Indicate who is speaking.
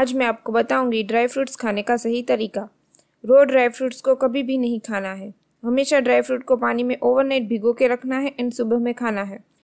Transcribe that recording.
Speaker 1: आज मैं आपको बताऊंगी ड्राई फ्रूट्स खाने का सही तरीका रो ड्राई फ्रूट्स को कभी भी नहीं खाना है हमेशा ड्राई फ्रूट को पानी में ओवरनाइट भिगो के रखना है एंड सुबह में खाना है